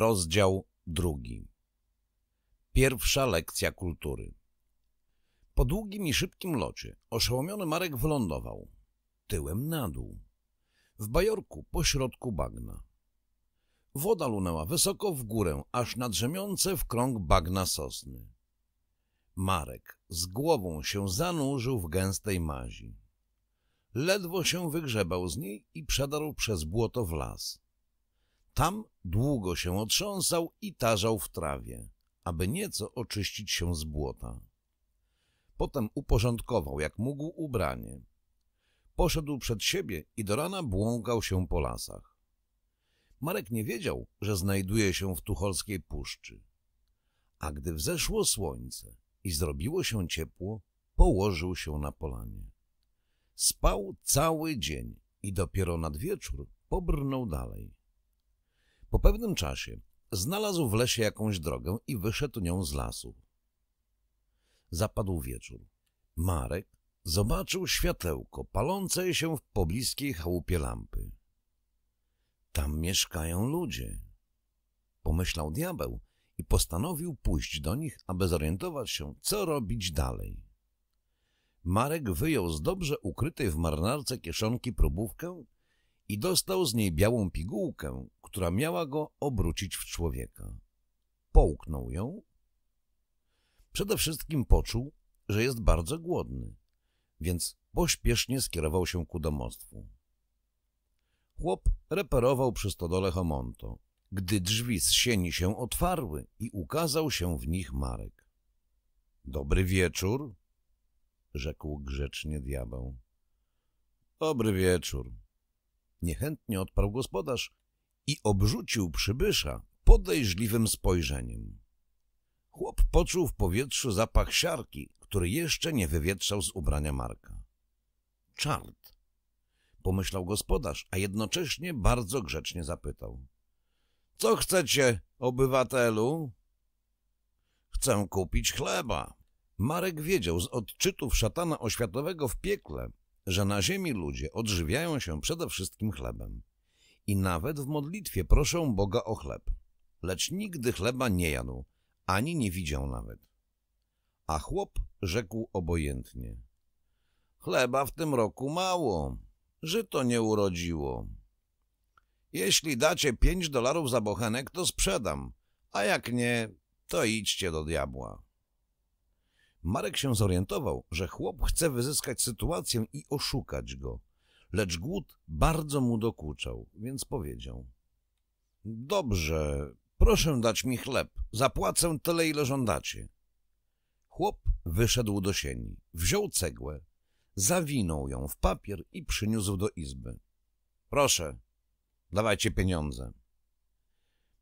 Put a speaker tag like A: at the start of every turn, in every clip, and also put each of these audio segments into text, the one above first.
A: Rozdział drugi. Pierwsza lekcja kultury. Po długim i szybkim locie oszołomiony Marek wylądował. Tyłem na dół. W bajorku pośrodku bagna. Woda lunęła wysoko w górę, aż na drzemiące w krąg bagna sosny. Marek z głową się zanurzył w gęstej mazi. Ledwo się wygrzebał z niej i przedarł przez błoto w las. Tam długo się otrząsał i tarzał w trawie, aby nieco oczyścić się z błota. Potem uporządkował, jak mógł, ubranie. Poszedł przed siebie i do rana błąkał się po lasach. Marek nie wiedział, że znajduje się w Tucholskiej Puszczy. A gdy wzeszło słońce i zrobiło się ciepło, położył się na polanie. Spał cały dzień i dopiero nad wieczór pobrnął dalej. Po pewnym czasie znalazł w lesie jakąś drogę i wyszedł nią z lasu. Zapadł wieczór. Marek zobaczył światełko palące się w pobliskiej chałupie lampy. Tam mieszkają ludzie, pomyślał diabeł i postanowił pójść do nich, aby zorientować się, co robić dalej. Marek wyjął z dobrze ukrytej w marnarce kieszonki probówkę i dostał z niej białą pigułkę, która miała go obrócić w człowieka. Połknął ją. Przede wszystkim poczuł, że jest bardzo głodny, więc pośpiesznie skierował się ku domostwu. Chłop reperował przy stodole Homonto, gdy drzwi z sieni się otwarły i ukazał się w nich Marek. — Dobry wieczór — rzekł grzecznie diabeł. — Dobry wieczór — niechętnie odparł gospodarz i obrzucił przybysza podejrzliwym spojrzeniem. Chłop poczuł w powietrzu zapach siarki, który jeszcze nie wywietrzał z ubrania Marka. Czart, pomyślał gospodarz, a jednocześnie bardzo grzecznie zapytał. Co chcecie, obywatelu? Chcę kupić chleba. Marek wiedział z odczytów szatana oświatowego w piekle, że na ziemi ludzie odżywiają się przede wszystkim chlebem i nawet w modlitwie proszę Boga o chleb. Lecz nigdy chleba nie jadł, ani nie widział nawet. A chłop rzekł obojętnie. Chleba w tym roku mało, że to nie urodziło. Jeśli dacie pięć dolarów za bochenek, to sprzedam, a jak nie, to idźcie do diabła. Marek się zorientował, że chłop chce wyzyskać sytuację i oszukać go – lecz głód bardzo mu dokuczał, więc powiedział. Dobrze, proszę dać mi chleb, zapłacę tyle, ile żądacie. Chłop wyszedł do sieni, wziął cegłę, zawinął ją w papier i przyniósł do izby. Proszę, dawajcie pieniądze.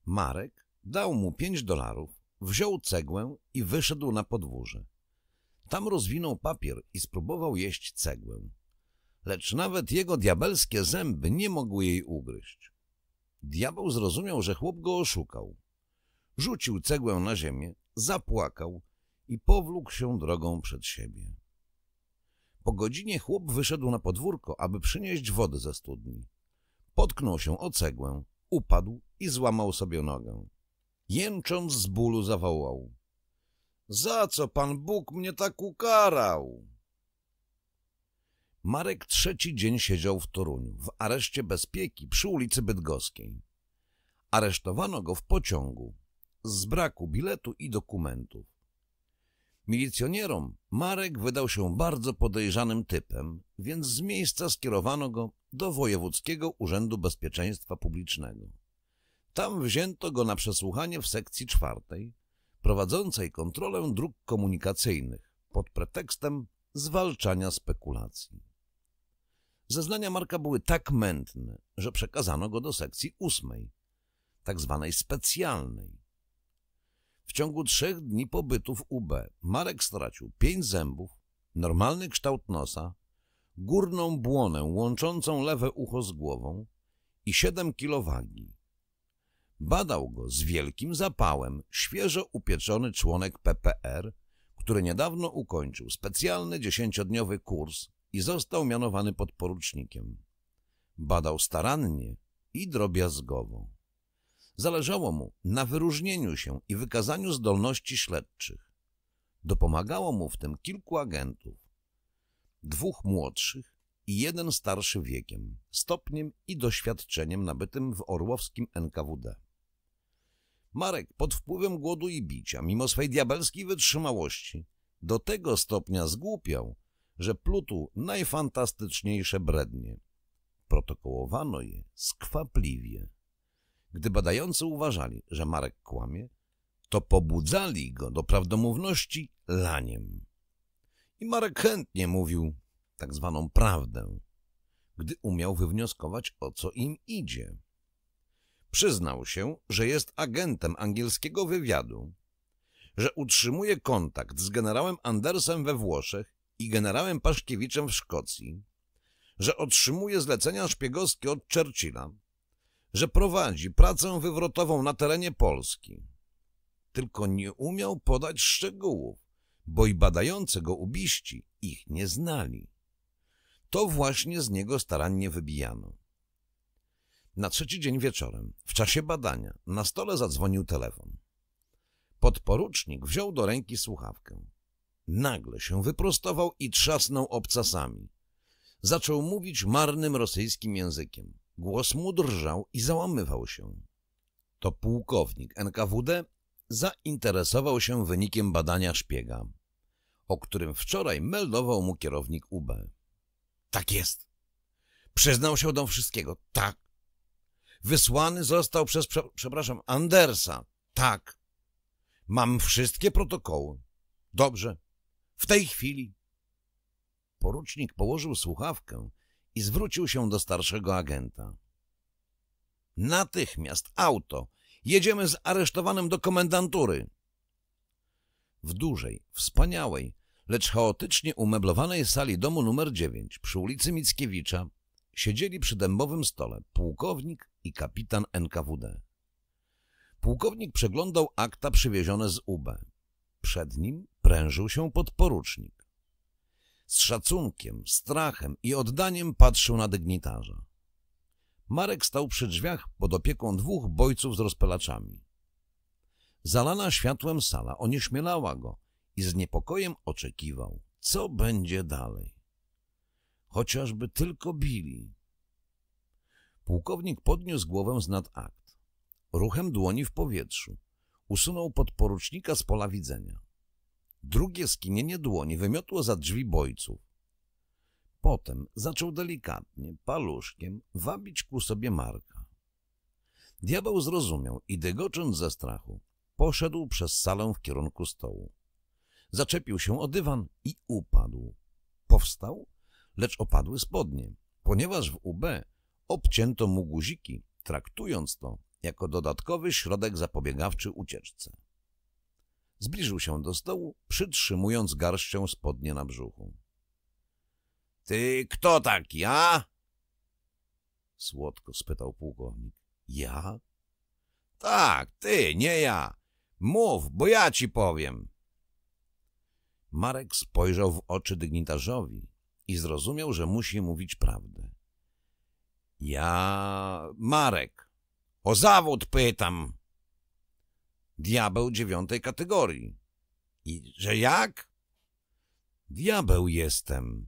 A: Marek dał mu pięć dolarów, wziął cegłę i wyszedł na podwórze. Tam rozwinął papier i spróbował jeść cegłę lecz nawet jego diabelskie zęby nie mogły jej ugryźć. Diabeł zrozumiał, że chłop go oszukał. Rzucił cegłę na ziemię, zapłakał i powlókł się drogą przed siebie. Po godzinie chłop wyszedł na podwórko, aby przynieść wody ze studni. Potknął się o cegłę, upadł i złamał sobie nogę. Jęcząc z bólu zawołał. Za co Pan Bóg mnie tak ukarał? Marek trzeci dzień siedział w Toruniu, w areszcie bezpieki przy ulicy Bydgoskiej. Aresztowano go w pociągu z braku biletu i dokumentów. Milicjonierom Marek wydał się bardzo podejrzanym typem, więc z miejsca skierowano go do Wojewódzkiego Urzędu Bezpieczeństwa Publicznego. Tam wzięto go na przesłuchanie w sekcji czwartej, prowadzącej kontrolę dróg komunikacyjnych pod pretekstem zwalczania spekulacji. Zeznania Marka były tak mętne, że przekazano go do sekcji ósmej, tak zwanej specjalnej. W ciągu trzech dni pobytu w UB Marek stracił pięć zębów, normalny kształt nosa, górną błonę łączącą lewe ucho z głową i siedem kilowagi. Badał go z wielkim zapałem świeżo upieczony członek PPR, który niedawno ukończył specjalny dziesięciodniowy kurs i został mianowany podporucznikiem. Badał starannie i drobiazgowo. Zależało mu na wyróżnieniu się i wykazaniu zdolności śledczych. Dopomagało mu w tym kilku agentów. Dwóch młodszych i jeden starszy wiekiem, stopniem i doświadczeniem nabytym w orłowskim NKWD. Marek pod wpływem głodu i bicia, mimo swej diabelskiej wytrzymałości, do tego stopnia zgłupiał, że plutu najfantastyczniejsze brednie. Protokołowano je skwapliwie. Gdy badający uważali, że Marek kłamie, to pobudzali go do prawdomówności laniem. I Marek chętnie mówił tak zwaną prawdę, gdy umiał wywnioskować, o co im idzie. Przyznał się, że jest agentem angielskiego wywiadu, że utrzymuje kontakt z generałem Andersem we Włoszech i generałem Paszkiewiczem w Szkocji, że otrzymuje zlecenia szpiegowskie od Churchilla, że prowadzi pracę wywrotową na terenie Polski. Tylko nie umiał podać szczegółów, bo i badający go ubiści ich nie znali. To właśnie z niego starannie wybijano. Na trzeci dzień wieczorem, w czasie badania, na stole zadzwonił telefon. Podporucznik wziął do ręki słuchawkę. Nagle się wyprostował i trzasnął obcasami. Zaczął mówić marnym rosyjskim językiem. Głos mu drżał i załamywał się. To pułkownik NKWD zainteresował się wynikiem badania szpiega, o którym wczoraj meldował mu kierownik UB. Tak jest. Przyznał się do wszystkiego. Tak. Wysłany został przez, przepraszam, Andersa. Tak. Mam wszystkie protokoły. Dobrze. W tej chwili. Porucznik położył słuchawkę i zwrócił się do starszego agenta. Natychmiast auto. Jedziemy z aresztowanym do komendantury. W dużej, wspaniałej, lecz chaotycznie umeblowanej sali domu numer 9 przy ulicy Mickiewicza siedzieli przy dębowym stole pułkownik i kapitan NKWD. Pułkownik przeglądał akta przywiezione z UB. Przed nim prężył się podporucznik. Z szacunkiem, strachem i oddaniem patrzył na dygnitarza. Marek stał przy drzwiach pod opieką dwóch bojców z rozpelaczami. Zalana światłem sala onieśmielała go i z niepokojem oczekiwał, co będzie dalej. Chociażby tylko bili. Pułkownik podniósł głowę z nad akt. Ruchem dłoni w powietrzu usunął podporucznika z pola widzenia. Drugie skinienie dłoni wymiotło za drzwi bojców. Potem zaczął delikatnie, paluszkiem, wabić ku sobie Marka. Diabeł zrozumiał i dygocząc ze strachu, poszedł przez salę w kierunku stołu. Zaczepił się o dywan i upadł. Powstał, lecz opadły spodnie, ponieważ w UB obcięto mu guziki, traktując to jako dodatkowy środek zapobiegawczy ucieczce. Zbliżył się do stołu, przytrzymując garścią spodnie na brzuchu. — Ty kto taki, a? — słodko spytał pułkownik. — Ja? — Tak, ty, nie ja. Mów, bo ja ci powiem. Marek spojrzał w oczy dygnitarzowi i zrozumiał, że musi mówić prawdę. — Ja... Marek. — O zawód pytam! Diabeł dziewiątej kategorii. I że jak? Diabeł jestem.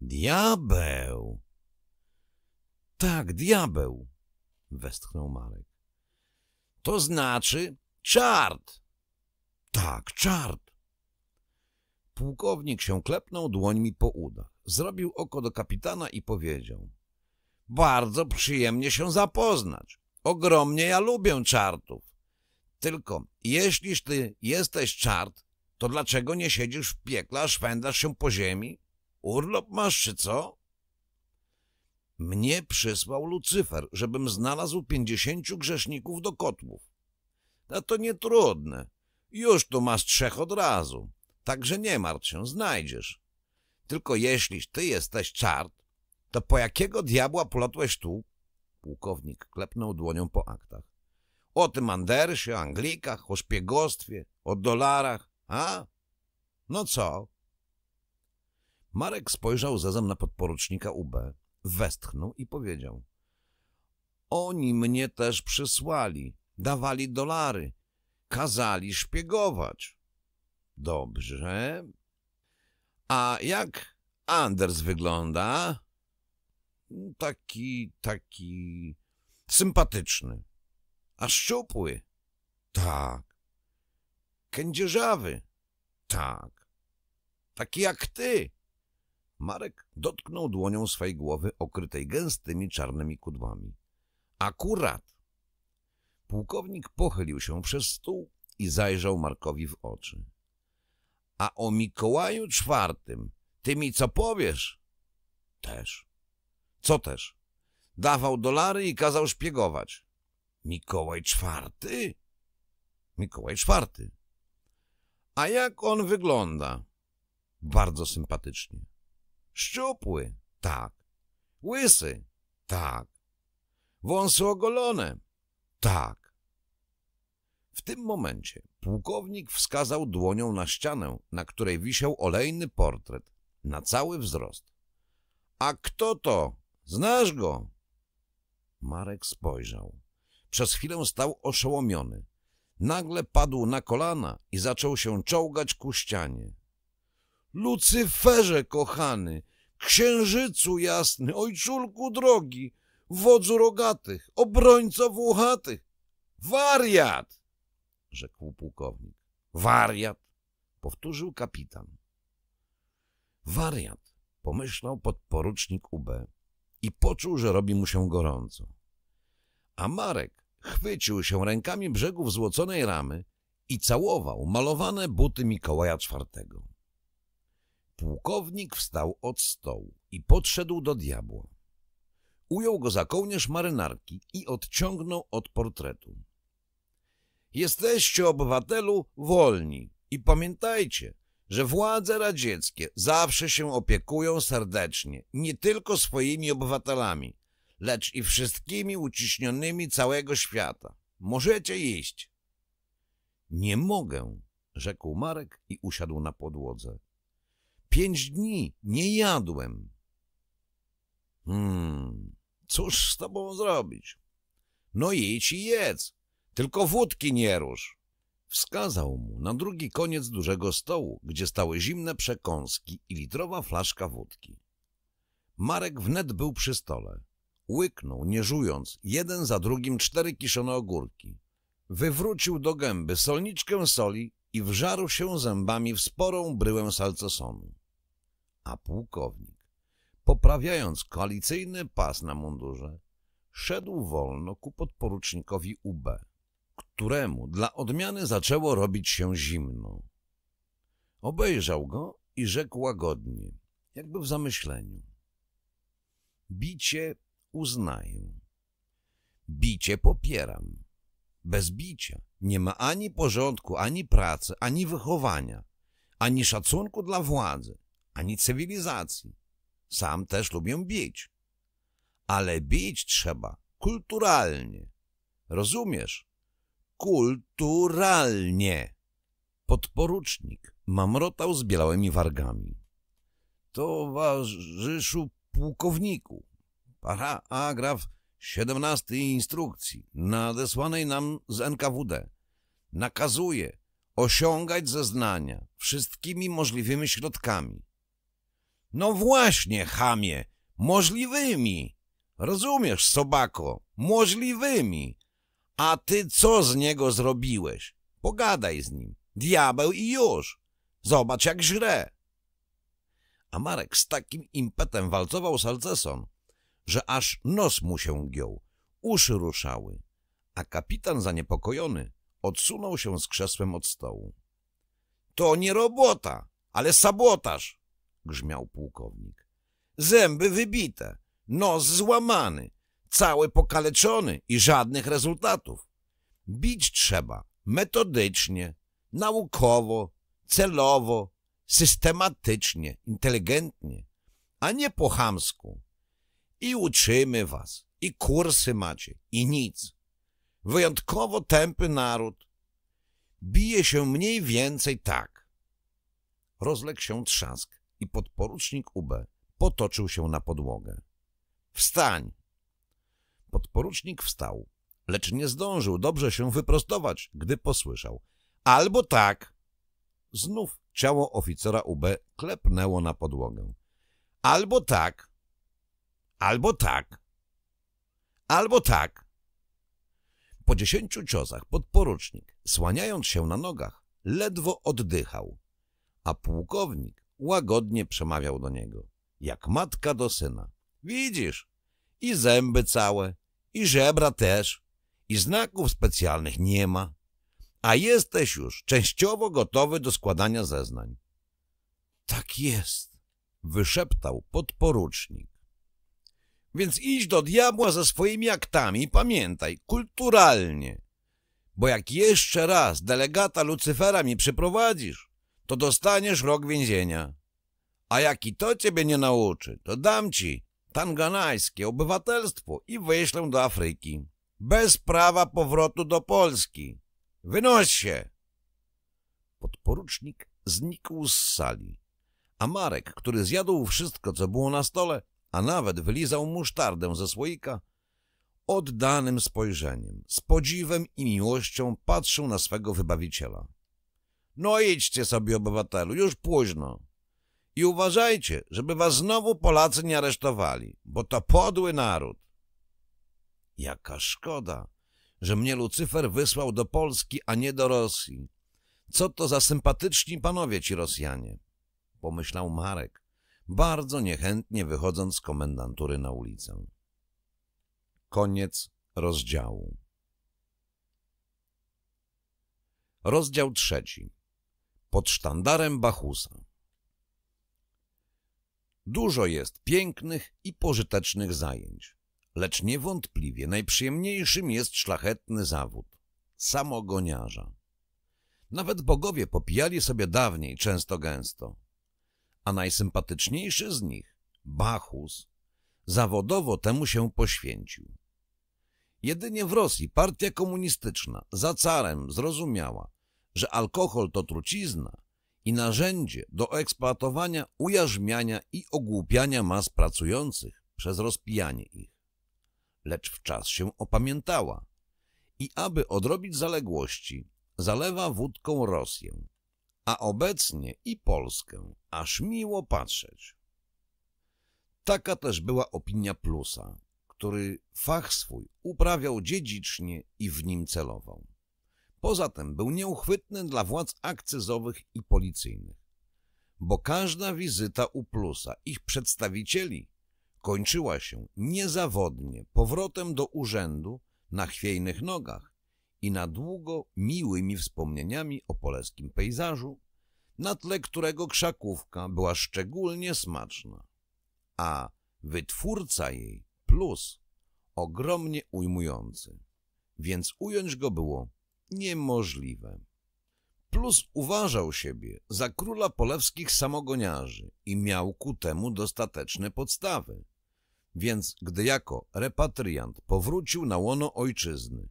A: Diabeł. Tak, diabeł, westchnął Marek. To znaczy czart. Tak, czart. Pułkownik się klepnął dłońmi po udach, zrobił oko do kapitana i powiedział. Bardzo przyjemnie się zapoznać. Ogromnie ja lubię czartów. Tylko jeśliż ty jesteś czart, to dlaczego nie siedzisz w piekle, a szwędasz się po ziemi? Urlop masz czy co? Mnie przysłał Lucyfer, żebym znalazł pięćdziesięciu grzeszników do kotłów. A to nie trudne. Już tu masz trzech od razu. Także nie martw się, znajdziesz. Tylko jeśliś ty jesteś czart, to po jakiego diabła polotłeś tu? Pułkownik klepnął dłonią po aktach. O tym Andersie, Anglikach, o szpiegostwie, o dolarach, a? No co? Marek spojrzał zezem na podporucznika UB, westchnął i powiedział. Oni mnie też przysłali, dawali dolary, kazali szpiegować. Dobrze. A jak Anders wygląda? Taki, taki sympatyczny. A szczupły? Tak. Kędzierzawy? Tak. Taki jak ty. Marek dotknął dłonią swej głowy okrytej gęstymi czarnymi kudłami. Akurat. Pułkownik pochylił się przez stół i zajrzał Markowi w oczy. A o Mikołaju czwartym, ty mi co powiesz? Też. Co też? Dawał dolary i kazał szpiegować. Mikołaj IV? Mikołaj IV. A jak on wygląda? Bardzo sympatycznie. Szczupły? Tak. Łysy? Tak. Wąsy ogolone? Tak. W tym momencie pułkownik wskazał dłonią na ścianę, na której wisiał olejny portret, na cały wzrost. A kto to? Znasz go? Marek spojrzał. Przez chwilę stał oszołomiony. Nagle padł na kolana i zaczął się czołgać ku ścianie. Lucyferze kochany, księżycu jasny, ojczulku drogi, wodzu rogatych, obrońco włochatych, wariat! rzekł pułkownik. Wariat! powtórzył kapitan. Wariat, pomyślał podporucznik UB i poczuł, że robi mu się gorąco. A Marek Chwycił się rękami brzegów złoconej ramy i całował malowane buty Mikołaja IV. Pułkownik wstał od stołu i podszedł do diabła. Ujął go za kołnierz marynarki i odciągnął od portretu. Jesteście, obywatelu, wolni i pamiętajcie, że władze radzieckie zawsze się opiekują serdecznie, nie tylko swoimi obywatelami, lecz i wszystkimi uciśnionymi całego świata. Możecie iść. Nie mogę, rzekł Marek i usiadł na podłodze. Pięć dni nie jadłem. Hmm, cóż z tobą zrobić? No idź i jedz, tylko wódki nie rusz. Wskazał mu na drugi koniec dużego stołu, gdzie stały zimne przekąski i litrowa flaszka wódki. Marek wnet był przy stole. Łyknął, nie żując, jeden za drugim cztery kiszone ogórki. Wywrócił do gęby solniczkę soli i wżarł się zębami w sporą bryłę salcesonu. A pułkownik, poprawiając koalicyjny pas na mundurze, szedł wolno ku podporucznikowi UB, któremu dla odmiany zaczęło robić się zimno. Obejrzał go i rzekł łagodnie, jakby w zamyśleniu. Bicie uznaję. Bicie popieram. Bez bicia nie ma ani porządku, ani pracy, ani wychowania, ani szacunku dla władzy, ani cywilizacji. Sam też lubię bić. Ale bić trzeba kulturalnie. Rozumiesz? Kulturalnie. Podporucznik mamrotał z białymi wargami. Towarzyszu pułkowniku, para agraf 17 instrukcji nadesłanej nam z NKWD nakazuje osiągać zeznania wszystkimi możliwymi środkami. No właśnie, chamie, możliwymi. Rozumiesz, sobako, możliwymi. A ty co z niego zrobiłeś? Pogadaj z nim. Diabeł i już. Zobacz, jak źle. A Marek z takim impetem walcował z Alceson, że aż nos mu się giął, uszy ruszały, a kapitan zaniepokojony odsunął się z krzesłem od stołu. — To nie robota, ale sabotaż! — grzmiał pułkownik. — Zęby wybite, nos złamany, cały pokaleczony i żadnych rezultatów. Bić trzeba metodycznie, naukowo, celowo, systematycznie, inteligentnie, a nie po chamsku, i uczymy was, i kursy macie, i nic. Wyjątkowo tępy naród. Bije się mniej więcej tak. Rozległ się trzask i podporucznik UB potoczył się na podłogę. Wstań! Podporucznik wstał, lecz nie zdążył dobrze się wyprostować, gdy posłyszał. Albo tak! Znów ciało oficera UB klepnęło na podłogę. Albo tak! Albo tak, albo tak. Po dziesięciu ciosach podporucznik, słaniając się na nogach, ledwo oddychał, a pułkownik łagodnie przemawiał do niego, jak matka do syna. Widzisz, i zęby całe, i żebra też, i znaków specjalnych nie ma, a jesteś już częściowo gotowy do składania zeznań. Tak jest, wyszeptał podporucznik. Więc idź do diabła ze swoimi aktami i pamiętaj, kulturalnie. Bo jak jeszcze raz delegata Lucyfera mi przyprowadzisz, to dostaniesz rok więzienia. A jak i to ciebie nie nauczy, to dam ci tanganajskie obywatelstwo i wyślę do Afryki. Bez prawa powrotu do Polski. Wynoś się! Podporucznik znikł z sali, a Marek, który zjadł wszystko, co było na stole, a nawet wylizał musztardę ze słoika, oddanym spojrzeniem, z podziwem i miłością patrzył na swego wybawiciela. No idźcie sobie, obywatelu, już późno. I uważajcie, żeby was znowu Polacy nie aresztowali, bo to podły naród. Jaka szkoda, że mnie Lucyfer wysłał do Polski, a nie do Rosji. Co to za sympatyczni panowie ci Rosjanie? Pomyślał Marek bardzo niechętnie wychodząc z komendantury na ulicę. Koniec rozdziału. Rozdział trzeci. Pod sztandarem Bachusa. Dużo jest pięknych i pożytecznych zajęć, lecz niewątpliwie najprzyjemniejszym jest szlachetny zawód samogoniarza. Nawet bogowie popijali sobie dawniej często gęsto a najsympatyczniejszy z nich, Bachus, zawodowo temu się poświęcił. Jedynie w Rosji partia komunistyczna za carem zrozumiała, że alkohol to trucizna i narzędzie do eksploatowania, ujarzmiania i ogłupiania mas pracujących przez rozpijanie ich. Lecz w czas się opamiętała i aby odrobić zaległości, zalewa wódką Rosję a obecnie i Polskę, aż miło patrzeć. Taka też była opinia Plusa, który fach swój uprawiał dziedzicznie i w nim celował. Poza tym był nieuchwytny dla władz akcyzowych i policyjnych, bo każda wizyta u Plusa, ich przedstawicieli, kończyła się niezawodnie powrotem do urzędu na chwiejnych nogach i na długo miłymi wspomnieniami o polskim pejzażu, na tle którego krzakówka była szczególnie smaczna, a wytwórca jej plus ogromnie ujmujący, więc ująć go było niemożliwe. Plus uważał siebie za króla polewskich samogoniarzy i miał ku temu dostateczne podstawy. Więc gdy jako repatriant powrócił na łono ojczyzny,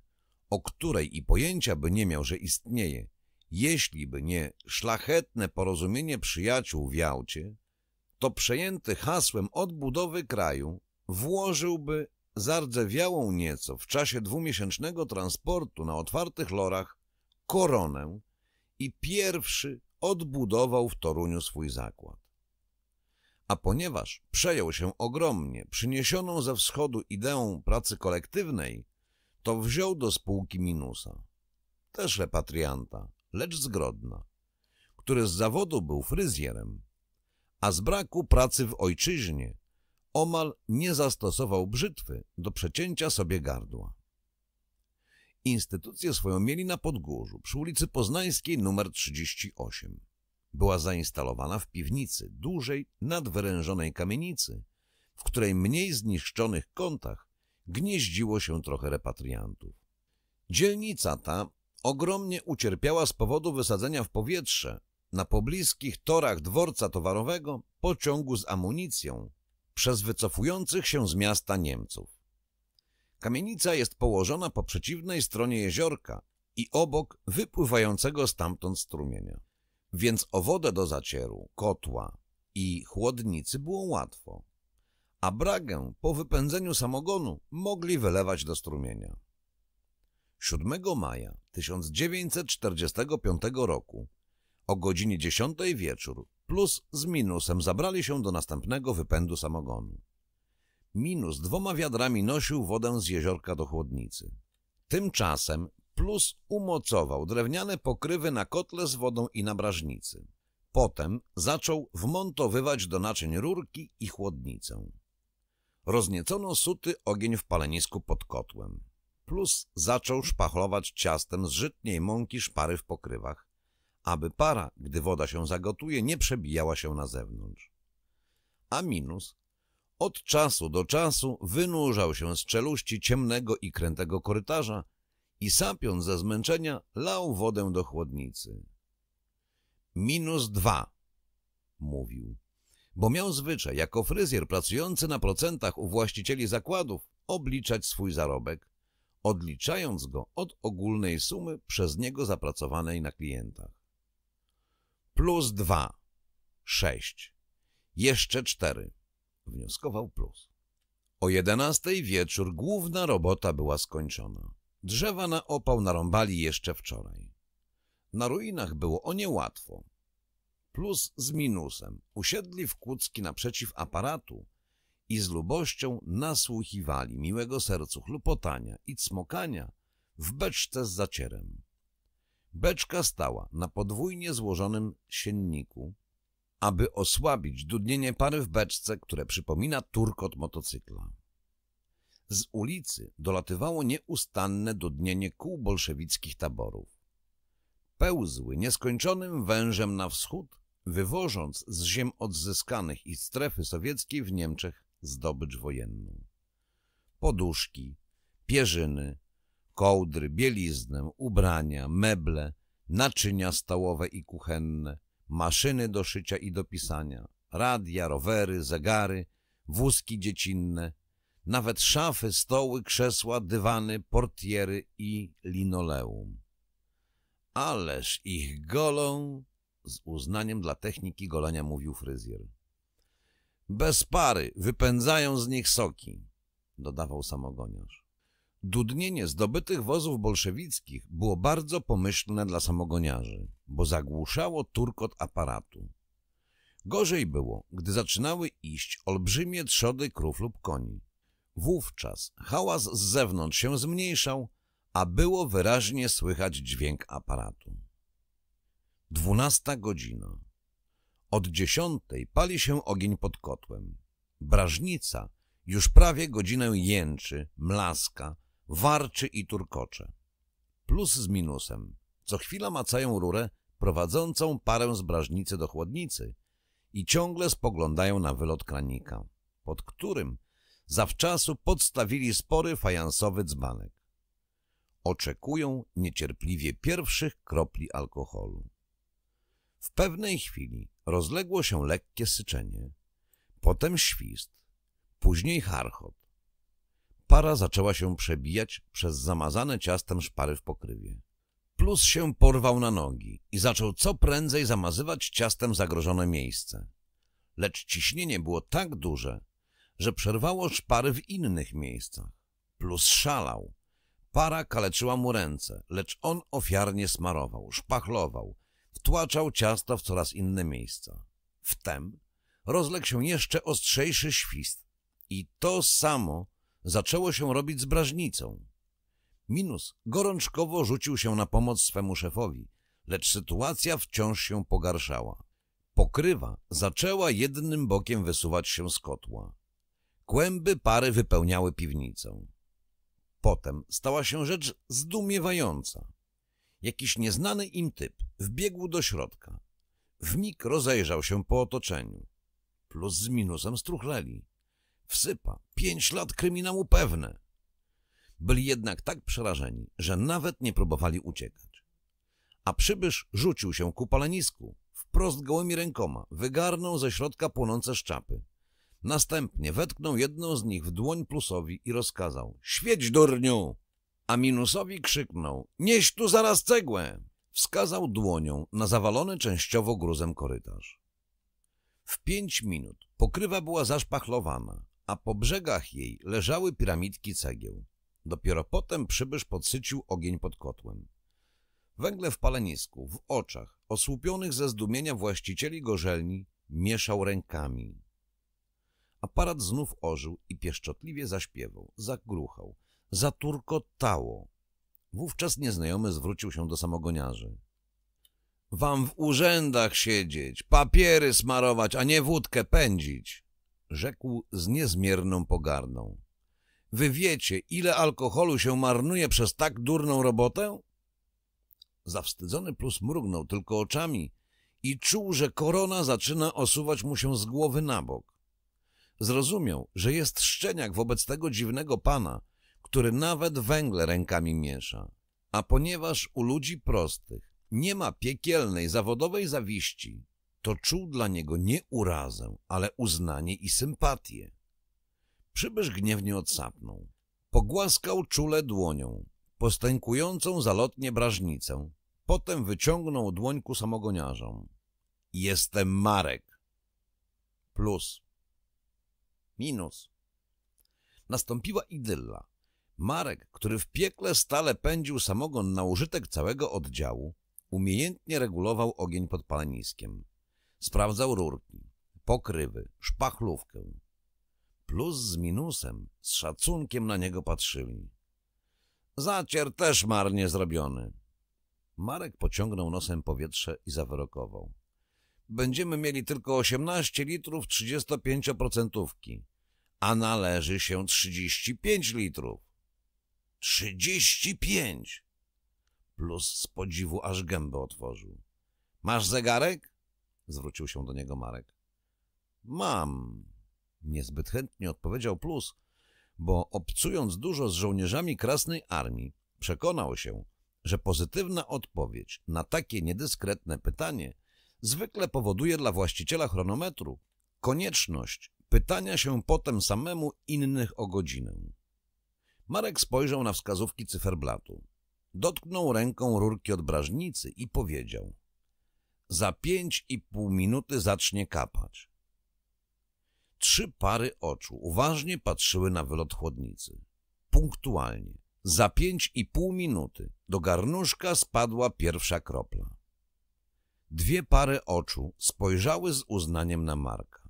A: o której i pojęcia by nie miał, że istnieje, jeśli by nie szlachetne porozumienie przyjaciół w Jałcie, to przejęty hasłem odbudowy kraju włożyłby zardzewiałą nieco w czasie dwumiesięcznego transportu na otwartych lorach koronę i pierwszy odbudował w Toruniu swój zakład. A ponieważ przejął się ogromnie przyniesioną ze wschodu ideą pracy kolektywnej, to wziął do spółki Minusa, też repatrianta, lecz zgrodna, który z zawodu był fryzjerem, a z braku pracy w ojczyźnie omal nie zastosował brzytwy do przecięcia sobie gardła. Instytucję swoją mieli na Podgórzu, przy ulicy Poznańskiej nr 38. Była zainstalowana w piwnicy, dużej, nadwyrężonej kamienicy, w której mniej zniszczonych kątach gnieździło się trochę repatriantów. Dzielnica ta ogromnie ucierpiała z powodu wysadzenia w powietrze na pobliskich torach dworca towarowego pociągu z amunicją przez wycofujących się z miasta Niemców. Kamienica jest położona po przeciwnej stronie jeziorka i obok wypływającego stamtąd strumienia. Więc o wodę do zacieru, kotła i chłodnicy było łatwo a bragę po wypędzeniu samogonu mogli wylewać do strumienia. 7 maja 1945 roku o godzinie 10 wieczór plus z minusem zabrali się do następnego wypędu samogonu. Minus dwoma wiadrami nosił wodę z jeziorka do chłodnicy. Tymczasem plus umocował drewniane pokrywy na kotle z wodą i na brażnicy. Potem zaczął wmontowywać do naczyń rurki i chłodnicę. Rozniecono suty ogień w palenisku pod kotłem. Plus zaczął szpachlować ciastem z żytniej mąki szpary w pokrywach, aby para, gdy woda się zagotuje, nie przebijała się na zewnątrz. A minus od czasu do czasu wynurzał się z czeluści ciemnego i krętego korytarza i sapiąc ze zmęczenia lał wodę do chłodnicy. Minus dwa, mówił bo miał zwyczaj, jako fryzjer pracujący na procentach u właścicieli zakładów, obliczać swój zarobek, odliczając go od ogólnej sumy przez niego zapracowanej na klientach. Plus dwa, sześć, jeszcze cztery, wnioskował Plus. O jedenastej wieczór główna robota była skończona. Drzewa na opał narąbali jeszcze wczoraj. Na ruinach było o niełatwo, plus z minusem, usiedli w kłódzki naprzeciw aparatu i z lubością nasłuchiwali miłego sercu chlupotania i cmokania w beczce z zacierem. Beczka stała na podwójnie złożonym sienniku, aby osłabić dudnienie pary w beczce, które przypomina turkot motocykla. Z ulicy dolatywało nieustanne dudnienie kół bolszewickich taborów. Pełzły nieskończonym wężem na wschód, wywożąc z ziem odzyskanych i strefy sowieckiej w Niemczech zdobycz wojenną. Poduszki, pierzyny, kołdry, bieliznę, ubrania, meble, naczynia stałowe i kuchenne, maszyny do szycia i do pisania, radia, rowery, zegary, wózki dziecinne, nawet szafy, stoły, krzesła, dywany, portiery i linoleum. Ależ ich golą z uznaniem dla techniki golenia mówił fryzjer. Bez pary wypędzają z nich soki, dodawał samogoniarz. Dudnienie zdobytych wozów bolszewickich było bardzo pomyślne dla samogoniarzy, bo zagłuszało turkot aparatu. Gorzej było, gdy zaczynały iść olbrzymie trzody krów lub koni. Wówczas hałas z zewnątrz się zmniejszał, a było wyraźnie słychać dźwięk aparatu. Dwunasta godzina. Od dziesiątej pali się ogień pod kotłem. Brażnica już prawie godzinę jęczy, mlaska, warczy i turkocze. Plus z minusem. Co chwila macają rurę prowadzącą parę z brażnicy do chłodnicy i ciągle spoglądają na wylot kranika, pod którym zawczasu podstawili spory fajansowy dzbanek. Oczekują niecierpliwie pierwszych kropli alkoholu. W pewnej chwili rozległo się lekkie syczenie, potem świst, później charchot. Para zaczęła się przebijać przez zamazane ciastem szpary w pokrywie. Plus się porwał na nogi i zaczął co prędzej zamazywać ciastem zagrożone miejsce. Lecz ciśnienie było tak duże, że przerwało szpary w innych miejscach. Plus szalał. Para kaleczyła mu ręce, lecz on ofiarnie smarował, szpachlował, wtłaczał ciasto w coraz inne miejsca. Wtem rozległ się jeszcze ostrzejszy świst i to samo zaczęło się robić z brażnicą. Minus gorączkowo rzucił się na pomoc swemu szefowi, lecz sytuacja wciąż się pogarszała. Pokrywa zaczęła jednym bokiem wysuwać się z kotła. Kłęby pary wypełniały piwnicę. Potem stała się rzecz zdumiewająca. Jakiś nieznany im typ wbiegł do środka. Wmig rozejrzał się po otoczeniu. Plus z minusem struchleli. Wsypa. Pięć lat kryminału pewne. Byli jednak tak przerażeni, że nawet nie próbowali uciekać. A przybysz rzucił się ku palenisku, wprost gołymi rękoma, wygarnął ze środka płonące szczapy. Następnie wetknął jedną z nich w dłoń plusowi i rozkazał — Świeć, durniu! a minusowi krzyknął – Nieś tu zaraz cegłę! Wskazał dłonią na zawalony częściowo gruzem korytarz. W pięć minut pokrywa była zaszpachlowana, a po brzegach jej leżały piramidki cegieł. Dopiero potem przybysz podsycił ogień pod kotłem. Węgle w palenisku, w oczach, osłupionych ze zdumienia właścicieli gorzelni, mieszał rękami. Aparat znów ożył i pieszczotliwie zaśpiewał, zagruchał, zaturkotało. Wówczas nieznajomy zwrócił się do samogoniarzy. Wam w urzędach siedzieć, papiery smarować, a nie wódkę pędzić, rzekł z niezmierną pogardą. Wy wiecie, ile alkoholu się marnuje przez tak durną robotę? Zawstydzony plus mrugnął tylko oczami i czuł, że korona zaczyna osuwać mu się z głowy na bok. Zrozumiał, że jest szczeniak wobec tego dziwnego pana, który nawet węgle rękami miesza. A ponieważ u ludzi prostych nie ma piekielnej zawodowej zawiści, to czuł dla niego nie urazę, ale uznanie i sympatię. Przybysz gniewnie odsapnął. Pogłaskał czule dłonią, postękującą zalotnie brażnicę. Potem wyciągnął dłoń ku samogoniarzom. Jestem Marek. Plus. Minus. Nastąpiła idylla. Marek, który w piekle stale pędził samogon na użytek całego oddziału, umiejętnie regulował ogień pod paleniskiem. Sprawdzał rurki, pokrywy, szpachlówkę. Plus z minusem, z szacunkiem na niego patrzyli. Zacier też marnie zrobiony. Marek pociągnął nosem powietrze i zawyrokował. Będziemy mieli tylko 18 litrów 35%, a należy się 35 litrów. Trzydzieści pięć! Plus z podziwu aż gębę otworzył. Masz zegarek? Zwrócił się do niego Marek. Mam. Niezbyt chętnie odpowiedział Plus, bo obcując dużo z żołnierzami Krasnej Armii, przekonał się, że pozytywna odpowiedź na takie niedyskretne pytanie zwykle powoduje dla właściciela chronometru konieczność pytania się potem samemu innych o godzinę. Marek spojrzał na wskazówki cyferblatu. Dotknął ręką rurki od brażnicy i powiedział. Za pięć i pół minuty zacznie kapać. Trzy pary oczu uważnie patrzyły na wylot chłodnicy. Punktualnie. Za pięć i pół minuty do garnuszka spadła pierwsza kropla. Dwie pary oczu spojrzały z uznaniem na Marka.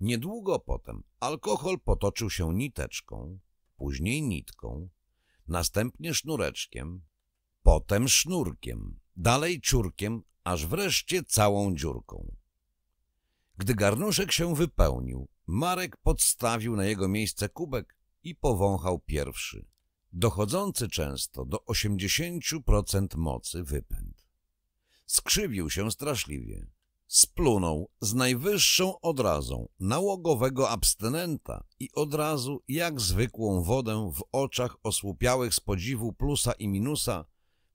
A: Niedługo potem alkohol potoczył się niteczką, później nitką, następnie sznureczkiem, potem sznurkiem, dalej ciurkiem, aż wreszcie całą dziurką. Gdy garnuszek się wypełnił, Marek podstawił na jego miejsce kubek i powąchał pierwszy, dochodzący często do 80% mocy wypęd. Skrzywił się straszliwie, Splunął z najwyższą odrazą nałogowego abstynenta i od razu, jak zwykłą wodę w oczach osłupiałych z podziwu plusa i minusa,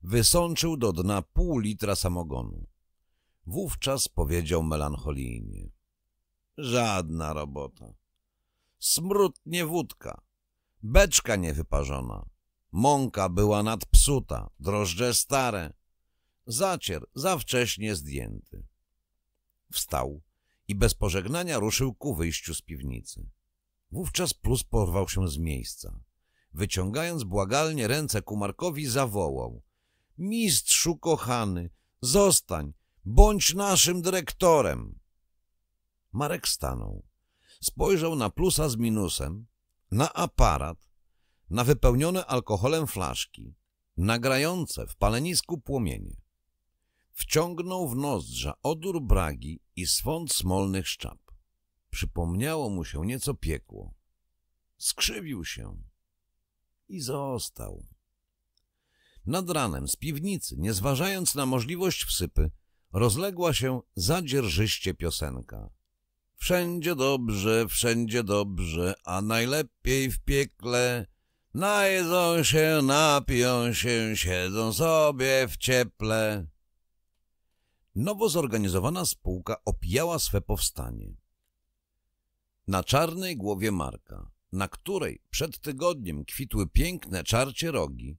A: wysączył do dna pół litra samogonu. Wówczas powiedział melancholijnie. Żadna robota. Smrutnie wódka. Beczka niewyparzona. Mąka była nadpsuta, drożdże stare. Zacier za wcześnie zdjęty wstał i bez pożegnania ruszył ku wyjściu z piwnicy. Wówczas Plus porwał się z miejsca. Wyciągając błagalnie ręce ku Markowi, zawołał — Mistrzu kochany, zostań, bądź naszym dyrektorem! Marek stanął. Spojrzał na Plusa z minusem, na aparat, na wypełnione alkoholem flaszki, nagrające w palenisku płomienie. Wciągnął w nozdrza odór bragi i swąd smolnych szczap. Przypomniało mu się nieco piekło. Skrzywił się i został. Nad ranem z piwnicy, nie zważając na możliwość wsypy, rozległa się zadzierżyście piosenka. Wszędzie dobrze, wszędzie dobrze, a najlepiej w piekle. Najedzą się, napiją się, siedzą sobie w cieple nowo zorganizowana spółka opijała swe powstanie. Na czarnej głowie Marka, na której przed tygodniem kwitły piękne czarcie rogi,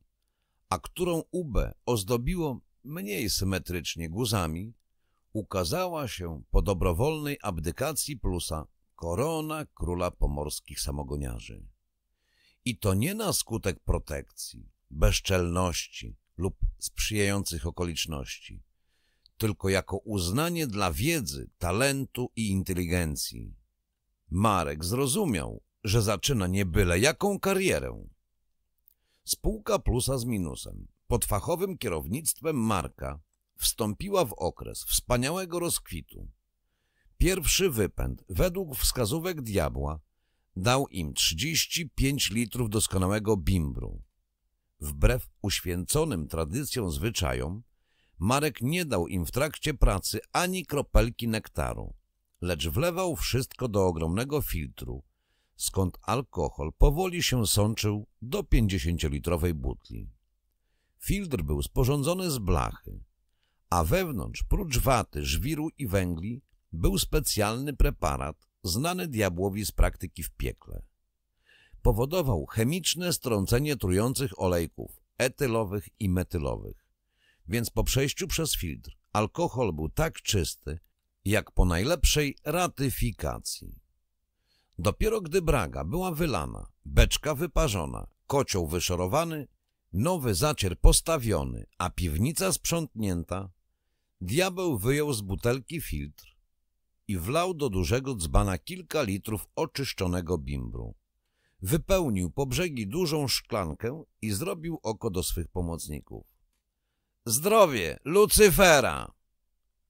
A: a którą ubę ozdobiło mniej symetrycznie guzami, ukazała się po dobrowolnej abdykacji plusa korona króla pomorskich samogoniarzy. I to nie na skutek protekcji, bezczelności lub sprzyjających okoliczności – tylko jako uznanie dla wiedzy, talentu i inteligencji. Marek zrozumiał, że zaczyna nie byle jaką karierę. Spółka plusa z minusem pod fachowym kierownictwem Marka wstąpiła w okres wspaniałego rozkwitu. Pierwszy wypęd, według wskazówek diabła, dał im 35 litrów doskonałego bimbru. Wbrew uświęconym tradycjom zwyczajom, Marek nie dał im w trakcie pracy ani kropelki nektaru, lecz wlewał wszystko do ogromnego filtru, skąd alkohol powoli się sączył do pięćdziesięciolitrowej butli. Filtr był sporządzony z blachy, a wewnątrz, prócz waty, żwiru i węgli, był specjalny preparat znany diabłowi z praktyki w piekle. Powodował chemiczne strącenie trujących olejków etylowych i metylowych więc po przejściu przez filtr alkohol był tak czysty, jak po najlepszej ratyfikacji. Dopiero gdy braga była wylana, beczka wyparzona, kocioł wyszorowany, nowy zacier postawiony, a piwnica sprzątnięta, diabeł wyjął z butelki filtr i wlał do dużego dzbana kilka litrów oczyszczonego bimbru. Wypełnił po brzegi dużą szklankę i zrobił oko do swych pomocników. Zdrowie Lucyfera!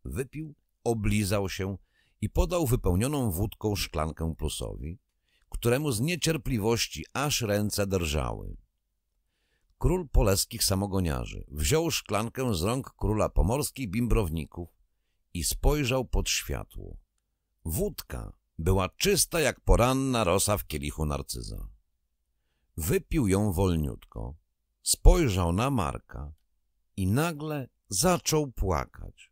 A: Wypił, oblizał się i podał wypełnioną wódką szklankę plusowi, któremu z niecierpliwości aż ręce drżały. Król poleskich samogoniarzy wziął szklankę z rąk króla pomorskich bimbrowników i spojrzał pod światło. Wódka była czysta jak poranna rosa w kielichu narcyza. Wypił ją wolniutko, spojrzał na Marka, i nagle zaczął płakać.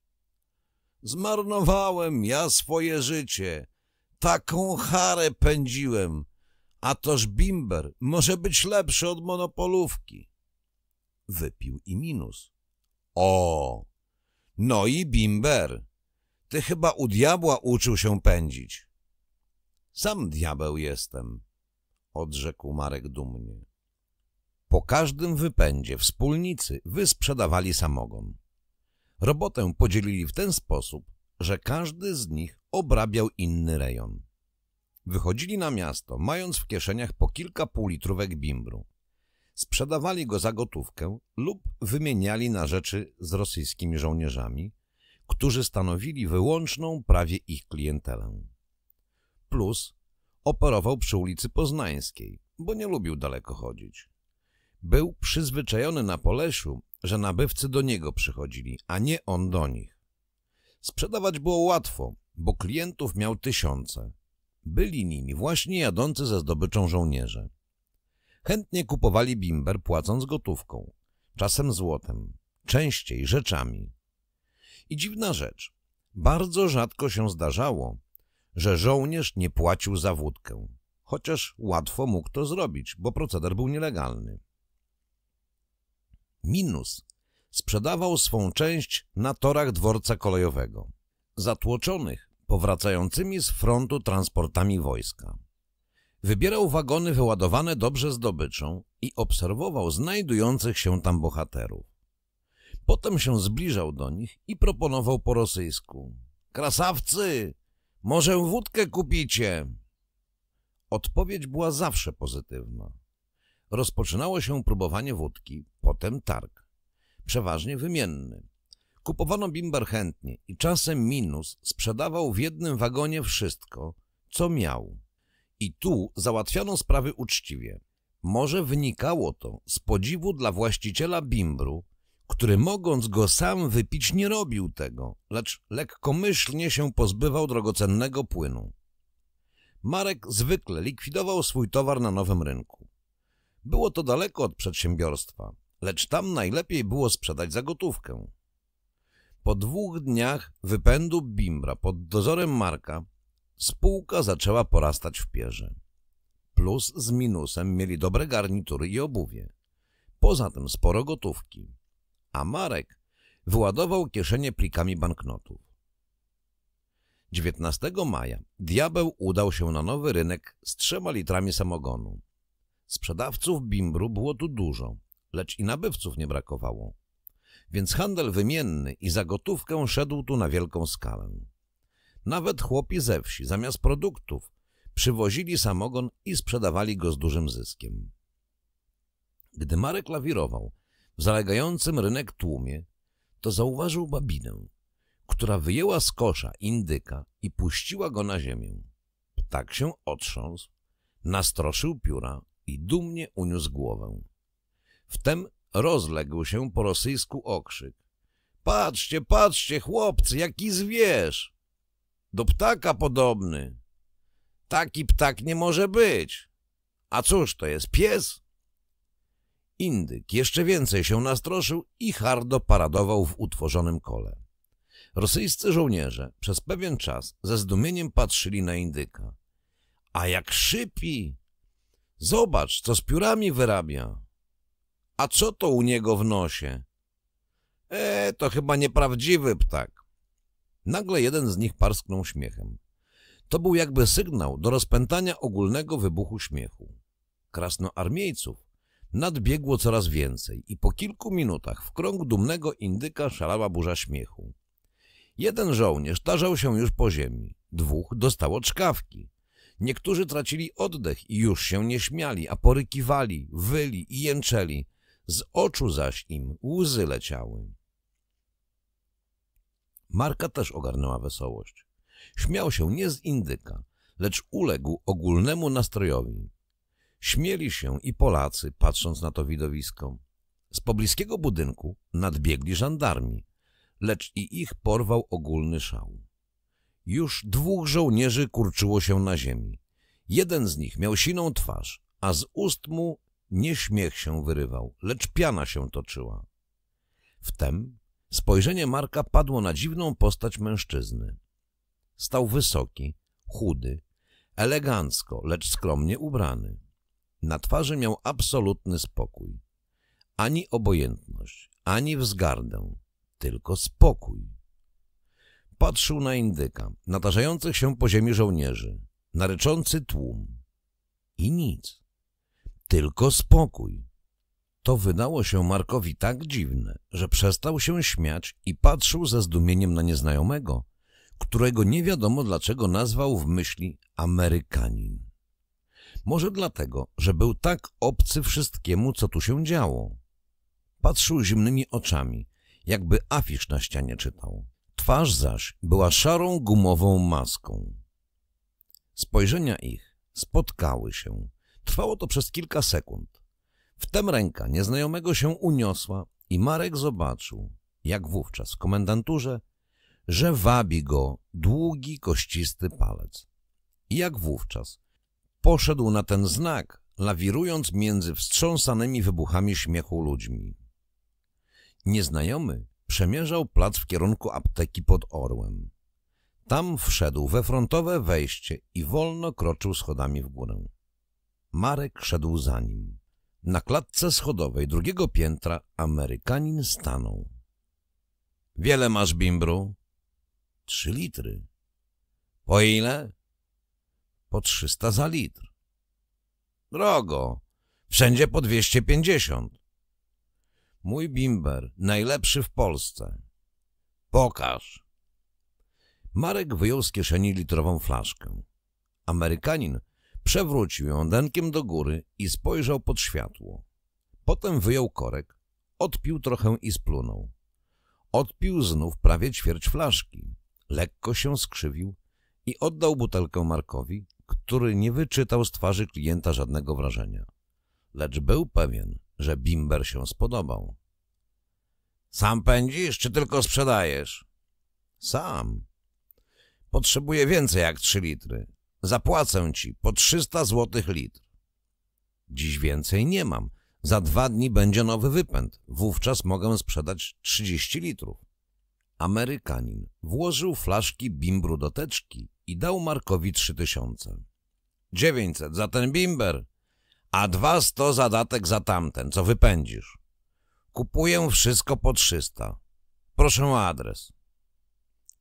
A: Zmarnowałem ja swoje życie, taką harę pędziłem, a toż bimber może być lepszy od monopolówki. Wypił i minus. O, no i bimber, ty chyba u diabła uczył się pędzić. Sam diabeł jestem, odrzekł Marek dumnie. Po każdym wypędzie wspólnicy wysprzedawali samogon. Robotę podzielili w ten sposób, że każdy z nich obrabiał inny rejon. Wychodzili na miasto, mając w kieszeniach po kilka półlitrówek bimbru. Sprzedawali go za gotówkę lub wymieniali na rzeczy z rosyjskimi żołnierzami, którzy stanowili wyłączną prawie ich klientelę. Plus operował przy ulicy Poznańskiej, bo nie lubił daleko chodzić. Był przyzwyczajony na Polesiu, że nabywcy do niego przychodzili, a nie on do nich. Sprzedawać było łatwo, bo klientów miał tysiące. Byli nimi właśnie jadący ze zdobyczą żołnierze. Chętnie kupowali bimber płacąc gotówką, czasem złotem, częściej rzeczami. I dziwna rzecz, bardzo rzadko się zdarzało, że żołnierz nie płacił za wódkę, chociaż łatwo mógł to zrobić, bo proceder był nielegalny. Minus sprzedawał swą część na torach dworca kolejowego, zatłoczonych powracającymi z frontu transportami wojska. Wybierał wagony wyładowane dobrze zdobyczą i obserwował znajdujących się tam bohaterów. Potem się zbliżał do nich i proponował po rosyjsku. Krasawcy, może wódkę kupicie? Odpowiedź była zawsze pozytywna. Rozpoczynało się próbowanie wódki, potem targ. Przeważnie wymienny. Kupowano bimber chętnie i czasem minus sprzedawał w jednym wagonie wszystko, co miał. I tu załatwiano sprawy uczciwie. Może wynikało to z podziwu dla właściciela bimbru, który mogąc go sam wypić nie robił tego, lecz lekkomyślnie się pozbywał drogocennego płynu. Marek zwykle likwidował swój towar na nowym rynku. Było to daleko od przedsiębiorstwa, lecz tam najlepiej było sprzedać za gotówkę. Po dwóch dniach wypędu Bimbra pod dozorem Marka spółka zaczęła porastać w pierze. Plus z minusem mieli dobre garnitury i obuwie. Poza tym sporo gotówki. A Marek wyładował kieszenie plikami banknotów. 19 maja diabeł udał się na nowy rynek z trzema litrami samogonu. Sprzedawców bimbru było tu dużo, lecz i nabywców nie brakowało. Więc handel wymienny i za gotówkę szedł tu na wielką skalę. Nawet chłopi ze wsi zamiast produktów przywozili samogon i sprzedawali go z dużym zyskiem. Gdy Marek lawirował w zalegającym rynek tłumie, to zauważył babinę, która wyjęła z kosza indyka i puściła go na ziemię. Ptak się otrząsł, nastroszył pióra i dumnie uniósł głowę. Wtem rozległ się po rosyjsku okrzyk. Patrzcie, patrzcie, chłopcy, jaki zwierz! Do ptaka podobny. Taki ptak nie może być. A cóż to jest, pies? Indyk jeszcze więcej się nastroszył i hardo paradował w utworzonym kole. Rosyjscy żołnierze przez pewien czas ze zdumieniem patrzyli na indyka. A jak szypi! Zobacz, co z piórami wyrabia. A co to u niego w nosie? E, to chyba nieprawdziwy ptak. Nagle jeden z nich parsknął śmiechem. To był jakby sygnał do rozpętania ogólnego wybuchu śmiechu. Krasnoarmiejców nadbiegło coraz więcej i po kilku minutach w krąg dumnego indyka szalała burza śmiechu. Jeden żołnierz tarzał się już po ziemi, dwóch dostało czkawki. Niektórzy tracili oddech i już się nie śmiali, a porykiwali, wyli i jęczeli. Z oczu zaś im łzy leciały. Marka też ogarnęła wesołość. Śmiał się nie z indyka, lecz uległ ogólnemu nastrojowi. Śmieli się i Polacy, patrząc na to widowisko. Z pobliskiego budynku nadbiegli żandarmi, lecz i ich porwał ogólny szał. Już dwóch żołnierzy kurczyło się na ziemi. Jeden z nich miał siną twarz, a z ust mu nie śmiech się wyrywał, lecz piana się toczyła. Wtem spojrzenie Marka padło na dziwną postać mężczyzny. Stał wysoki, chudy, elegancko, lecz skromnie ubrany. Na twarzy miał absolutny spokój. Ani obojętność, ani wzgardę, tylko spokój. Patrzył na indyka, natarzających się po ziemi żołnierzy, na ryczący tłum. I nic. Tylko spokój. To wydało się Markowi tak dziwne, że przestał się śmiać i patrzył ze zdumieniem na nieznajomego, którego nie wiadomo dlaczego nazwał w myśli Amerykanin. Może dlatego, że był tak obcy wszystkiemu, co tu się działo. Patrzył zimnymi oczami, jakby afisz na ścianie czytał. Twarz zaś była szarą gumową maską. Spojrzenia ich spotkały się. Trwało to przez kilka sekund. Wtem ręka nieznajomego się uniosła i Marek zobaczył, jak wówczas w komendanturze, że wabi go długi, kościsty palec. I jak wówczas poszedł na ten znak, lawirując między wstrząsanymi wybuchami śmiechu ludźmi. Nieznajomy przemierzał plac w kierunku apteki pod Orłem. Tam wszedł we frontowe wejście i wolno kroczył schodami w górę. Marek szedł za nim. Na klatce schodowej drugiego piętra Amerykanin stanął. — Wiele masz bimbru? — Trzy litry. — Po ile? — Po trzysta za litr. — Drogo. Wszędzie po dwieście pięćdziesiąt. Mój bimber, najlepszy w Polsce. Pokaż. Marek wyjął z kieszeni litrową flaszkę. Amerykanin przewrócił ją dękiem do góry i spojrzał pod światło. Potem wyjął korek, odpił trochę i splunął. Odpił znów prawie ćwierć flaszki. Lekko się skrzywił i oddał butelkę Markowi, który nie wyczytał z twarzy klienta żadnego wrażenia. Lecz był pewien, że Bimber się spodobał. Sam pędzisz, czy tylko sprzedajesz? Sam. Potrzebuję więcej jak trzy litry. Zapłacę ci po 300 złotych litr. Dziś więcej nie mam. Za dwa dni będzie nowy wypęd. Wówczas mogę sprzedać 30 litrów. Amerykanin włożył flaszki bimbru do teczki i dał Markowi 3000. 900 za ten bimber, a dwa sto zadatek za tamten, co wypędzisz. Kupuję wszystko po trzysta. Proszę o adres.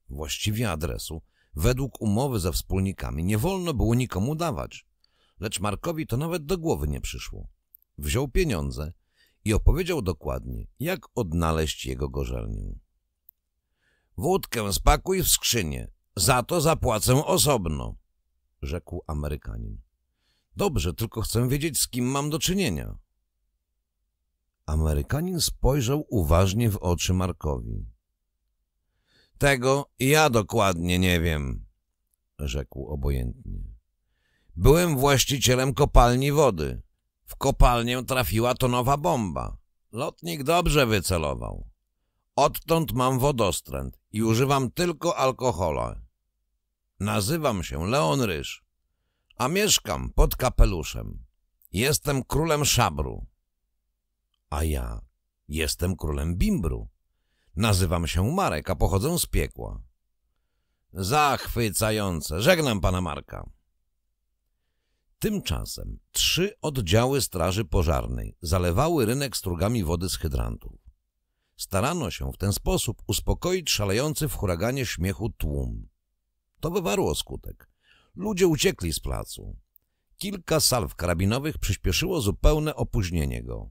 A: Właściwie adresu, według umowy ze wspólnikami, nie wolno było nikomu dawać, lecz Markowi to nawet do głowy nie przyszło. Wziął pieniądze i opowiedział dokładnie, jak odnaleźć jego gorzelnię. Wódkę spakuj w skrzynię, za to zapłacę osobno, rzekł Amerykanin. Dobrze, tylko chcę wiedzieć, z kim mam do czynienia. Amerykanin spojrzał uważnie w oczy Markowi. Tego ja dokładnie nie wiem, rzekł obojętnie. Byłem właścicielem kopalni wody. W kopalnię trafiła tonowa bomba. Lotnik dobrze wycelował. Odtąd mam wodostręt i używam tylko alkohola. Nazywam się Leon Ryż a mieszkam pod kapeluszem. Jestem królem szabru. A ja jestem królem bimbru. Nazywam się Marek, a pochodzę z piekła. Zachwycające. Żegnam pana Marka. Tymczasem trzy oddziały straży pożarnej zalewały rynek strugami wody z hydrantów. Starano się w ten sposób uspokoić szalejący w huraganie śmiechu tłum. To wywarło skutek. Ludzie uciekli z placu. Kilka salw karabinowych przyspieszyło zupełne opóźnienie go.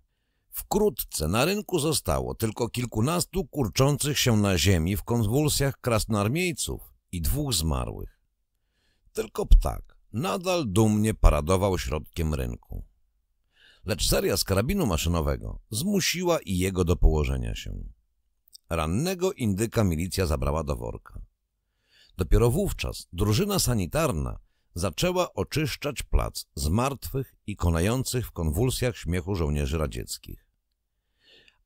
A: Wkrótce na rynku zostało tylko kilkunastu kurczących się na ziemi w konwulsjach krasnarmiejców i dwóch zmarłych. Tylko ptak nadal dumnie paradował środkiem rynku. Lecz seria z karabinu maszynowego zmusiła i jego do położenia się. Rannego indyka milicja zabrała do worka. Dopiero wówczas drużyna sanitarna zaczęła oczyszczać plac z martwych i konających w konwulsjach śmiechu żołnierzy radzieckich.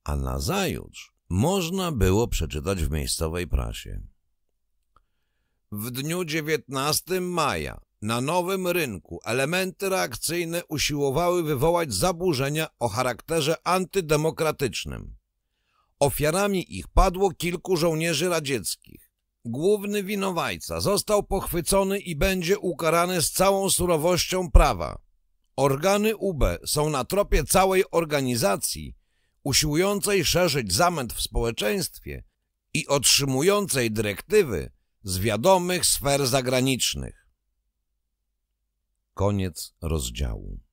A: A nazajutrz można było przeczytać w miejscowej prasie. W dniu 19 maja na nowym rynku elementy reakcyjne usiłowały wywołać zaburzenia o charakterze antydemokratycznym. Ofiarami ich padło kilku żołnierzy radzieckich. Główny winowajca został pochwycony i będzie ukarany z całą surowością prawa. Organy UB są na tropie całej organizacji usiłującej szerzyć zamęt w społeczeństwie i otrzymującej dyrektywy z wiadomych sfer zagranicznych. Koniec rozdziału.